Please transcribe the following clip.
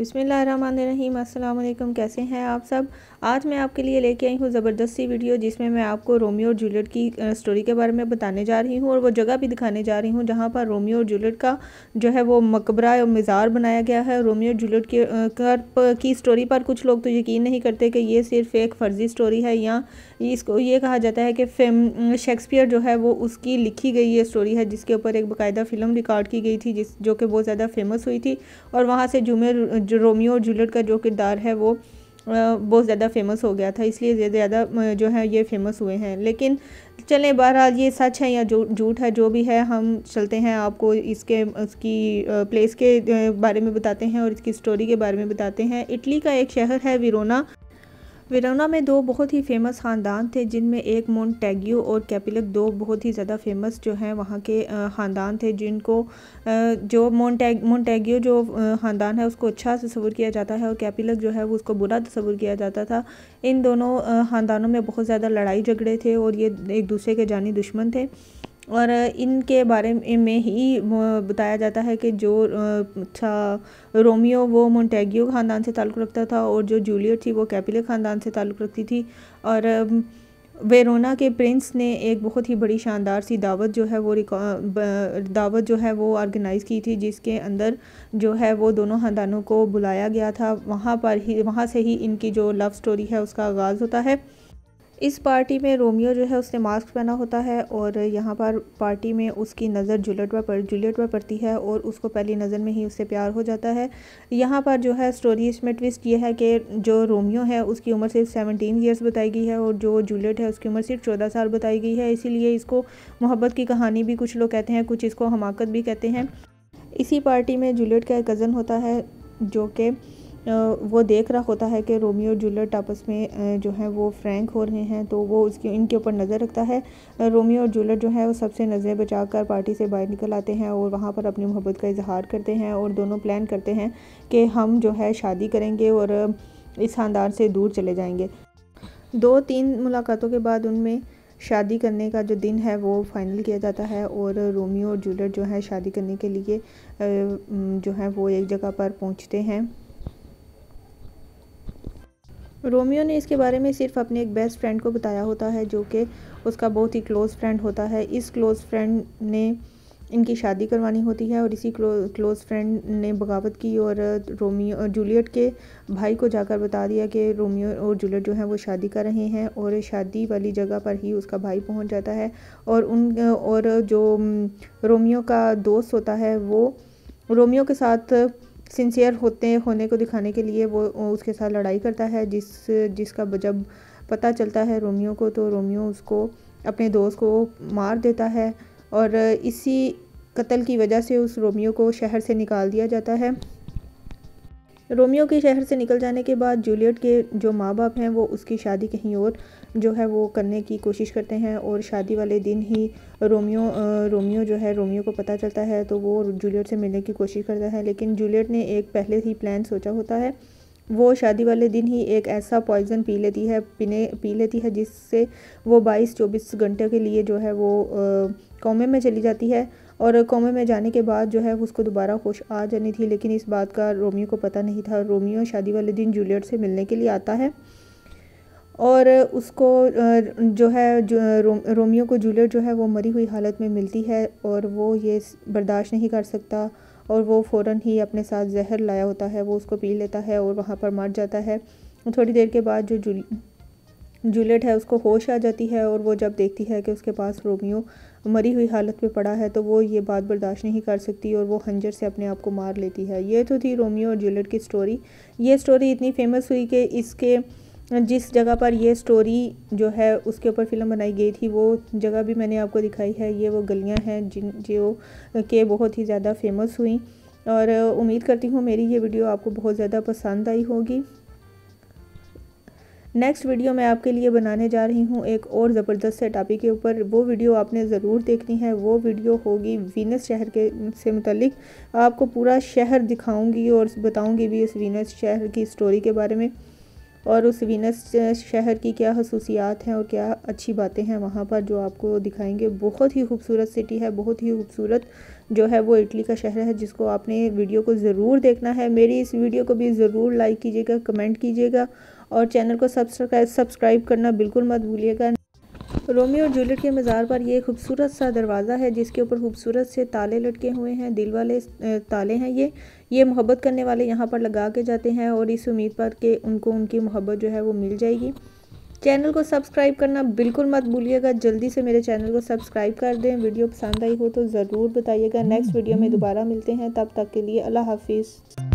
रहीम अल्लाम कैसे हैं आप सब आज मैं आपके लिए लेके आई हूँ ज़बरदस्ती वीडियो जिसमें मैं आपको रोमियो और जूलियट की स्टोरी के बारे में बताने जा रही हूँ और वो जगह भी दिखाने जा रही हूँ जहाँ पर रोमियो और जूलियट का जो है वो मकबरा और मज़ार बनाया गया है रोमियो और जूलियट के कर की स्टोरी पर कुछ लोग तो यकीन नहीं करते कि ये सिर्फ एक फ़र्जी स्टोरी है या इसको ये कहा जाता है कि फेम शेक्सपियर जो है वो उसकी लिखी गई ये स्टोरी है जिसके ऊपर एक बाकायदा फ़िल्म रिकॉर्ड की गई थी जिस जो कि बहुत ज़्यादा फेमस हुई थी और वहाँ से जुमे जो रोमियो और जूलियट का जो किरदार है वो बहुत ज़्यादा फेमस हो गया था इसलिए ज़्यादा जो है ये फेमस हुए हैं लेकिन चलें बहरहाल ये सच है या झूठ है जो भी है हम चलते हैं आपको इसके उसकी प्लेस के बारे में बताते हैं और इसकी स्टोरी के बारे में बताते हैं इटली का एक शहर है विरोना वेरोना में दो बहुत ही फेमस ख़ानदान थे जिनमें एक मोन्टेगियो और कैपिलक दो बहुत ही ज़्यादा फेमस जो हैं वहाँ के ख़ानदान थे जिनको जो मोन्टेग मोन्टेगियो जो ख़ानदान है उसको अच्छा तस्वूर किया जाता है और कैपिलक जो है वो उसको बुरा तस्वूर किया जाता था इन दोनों ख़ानदानों में बहुत ज़्यादा लड़ाई झगड़े थे और ये एक दूसरे के जानी दुश्मन थे और इनके बारे में ही बताया जाता है कि जो था अच्छा, रोमियो वो मोंटेगियो ख़ानदान से ताल्लुक़ रखता था और जो जूलियट थी वो कैपिले ख़ानदान से ताल्लुक़ रखती थी और वेरोना के प्रिंस ने एक बहुत ही बड़ी शानदार सी दावत जो है वो दावत जो है वो ऑर्गेनाइज़ की थी जिसके अंदर जो है वो दोनों ख़ानदानों को बुलाया गया था वहाँ पर ही वहाँ से ही इनकी जो लव स्टोरी है उसका आगाज़ होता है इस पार्टी में रोमियो जो है उसने मास्क पहना होता है और यहाँ पर पार्टी में उसकी नज़र जूलियट पर जूलियट पर पड़ती है और उसको पहली नज़र में ही उससे प्यार हो जाता है यहाँ पर जो है स्टोरी इसमें ट्विस्ट ये है कि जो रोमियो है उसकी उम्र सिर्फ सेवनटीन ईयर्स बताई गई है और जो जूलियट है उसकी उम्र सिर्फ चौदह साल बताई गई है इसीलिए इसको मोहब्बत की कहानी भी कुछ लोग कहते हैं कुछ इसको हमाकत भी कहते हैं इसी पार्टी में जूलियट का एक कज़न होता है जो कि वो देख रहा होता है कि रोमियो और जूलियट आपस में जो है वो फ्रैंक हो रहे हैं तो वो उसके इनके ऊपर नज़र रखता है रोमियो और जूलियट जो है वो सबसे नज़रें बचा कर पार्टी से बाहर निकल आते हैं और वहाँ पर अपनी मोहब्बत का इजहार करते हैं और दोनों प्लान करते हैं कि हम जो है शादी करेंगे और इस खानदान से दूर चले जाएँगे दो तीन मुलाकातों के बाद उनमें शादी करने का जो दिन है वो फाइनल किया जाता है और रोमियो और जूलियट जो है शादी करने के लिए जो है वो एक जगह पर पहुँचते हैं रोमियो ने इसके बारे में सिर्फ अपने एक बेस्ट फ्रेंड को बताया होता है जो कि उसका बहुत ही क्लोज़ फ्रेंड होता है इस क्लोज़ फ्रेंड ने इनकी शादी करवानी होती है और इसी क्लो क्लोज़ फ्रेंड ने बगावत की और रोमियो और जूलियट के भाई को जाकर बता दिया कि रोमियो और जूलियट जो है वो शादी कर रहे हैं और शादी वाली जगह पर ही उसका भाई पहुंच जाता है और उन और जो रोमियो का दोस्त होता है वो रोमियो के साथ सिंसियर होते होने को दिखाने के लिए वो उसके साथ लड़ाई करता है जिस जिसका जब पता चलता है रोमियो को तो रोमियो उसको अपने दोस्त को मार देता है और इसी कत्ल की वजह से उस रोमियो को शहर से निकाल दिया जाता है रोमियो के शहर से निकल जाने के बाद जूलियट के जो माँ बाप हैं वो उसकी शादी कहीं और जो है वो करने की कोशिश करते हैं और शादी वाले दिन ही रोमियो रोमियो जो है रोमियो को पता चलता है तो वो जूलियट से मिलने की कोशिश करता है लेकिन जूलियट ने एक पहले ही प्लान सोचा होता है वो शादी वाले दिन ही एक ऐसा पॉइज़न पी लेती है पीने पी लेती है जिससे वो 22-24 घंटे के लिए जो है वो कॉमे में चली जाती है और कॉमे में जाने के बाद जो है उसको दोबारा होश आ जानी थी लेकिन इस बात का रोमियो को पता नहीं था रोमियो शादी वाले दिन जूलियट से मिलने के लिए आता है और उसको जो है जो रोमियो को जूलियट जो है वो मरी हुई हालत में मिलती है और वो ये बर्दाश्त नहीं कर सकता और वो फ़ौर ही अपने साथ जहर लाया होता है वो उसको पी लेता है और वहाँ पर मर जाता है थोड़ी देर के बाद जो जुल जूलियट है उसको होश आ जाती है और वो जब देखती है कि उसके पास रोमियो मरी हुई हालत में पड़ा है तो वो ये बात बर्दाश्त नहीं कर सकती और वो हंजर से अपने आप को मार लेती है ये तो थी रोमियो और जूलियट की स्टोरी ये स्टोरी इतनी फेमस हुई कि इसके जिस जगह पर ये स्टोरी जो है उसके ऊपर फिल्म बनाई गई थी वो जगह भी मैंने आपको दिखाई है ये वो गलियां हैं जिन जो के बहुत ही ज़्यादा फेमस हुई और उम्मीद करती हूँ मेरी ये वीडियो आपको बहुत ज़्यादा पसंद आई होगी नेक्स्ट वीडियो मैं आपके लिए बनाने जा रही हूँ एक और ज़बरदस्त से टॉपिक के ऊपर वो वीडियो आपने ज़रूर देखनी है वो वीडियो होगी वीनस शहर के से मुतलिक आपको पूरा शहर दिखाऊंगी और बताऊंगी भी इस वीनस शहर की स्टोरी के बारे में और उस वीनस शहर की क्या खसूसियात हैं और क्या अच्छी बातें हैं वहाँ पर जो आपको दिखाएंगे बहुत ही खूबसूरत सिटी है बहुत ही खूबसूरत जो है वो इटली का शहर है जिसको आपने वीडियो को ज़रूर देखना है मेरी इस वीडियो को भी ज़रूर लाइक कीजिएगा कमेंट कीजिएगा और चैनल को सब्सक्राइब सब्सक्राइब करना बिल्कुल मत भूलिएगा रोमियो और जूलियट के मज़ार पर यह खूबसूरत सा दरवाज़ा है जिसके ऊपर खूबसूरत से ताले लटके हुए हैं दिल वाले ताले हैं ये ये मोहब्बत करने वाले यहाँ पर लगा के जाते हैं और इस उम्मीद पर कि उनको उनकी मोहब्बत जो है वो मिल जाएगी चैनल को सब्सक्राइब करना बिल्कुल मत भूलिएगा जल्दी से मेरे चैनल को सब्सक्राइब कर दें वीडियो पसंद आई हो तो ज़रूर बताइएगा नेक्स्ट वीडियो में दोबारा मिलते हैं तब तक के लिए अल्लाह हाफिज़